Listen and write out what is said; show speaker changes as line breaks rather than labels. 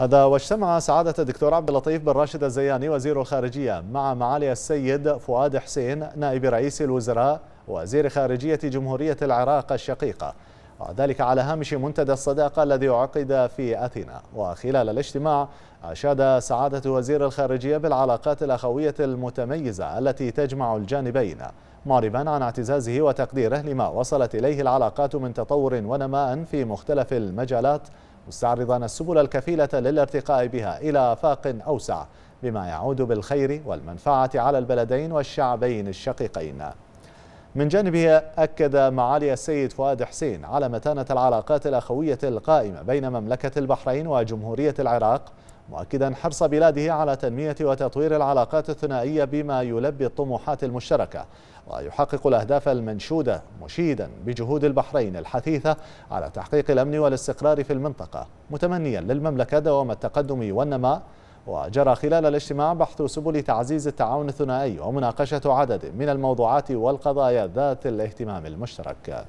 هذا واجتمع سعادة الدكتور عبد اللطيف بن راشد الزياني وزير الخارجية مع معالي السيد فؤاد حسين نائب رئيس الوزراء وزير خارجية جمهورية العراق الشقيقة وذلك على هامش منتدى الصداقة الذي عقد في أثينا وخلال الاجتماع أشاد سعادة وزير الخارجية بالعلاقات الأخوية المتميزة التي تجمع الجانبين معربا عن اعتزازه وتقديره لما وصلت إليه العلاقات من تطور ونماء في مختلف المجالات مستعرضا السبل الكفيلة للارتقاء بها إلى آفاق أوسع بما يعود بالخير والمنفعة على البلدين والشعبين الشقيقين من جانبه أكد معالي السيد فؤاد حسين على متانة العلاقات الأخوية القائمة بين مملكة البحرين وجمهورية العراق مؤكدا حرص بلاده على تنمية وتطوير العلاقات الثنائية بما يلبي الطموحات المشتركة ويحقق الأهداف المنشودة مشيدا بجهود البحرين الحثيثة على تحقيق الأمن والاستقرار في المنطقة متمنيا للمملكة دوام التقدم والنماء وجرى خلال الاجتماع بحث سبل تعزيز التعاون الثنائي ومناقشة عدد من الموضوعات والقضايا ذات الاهتمام المشترك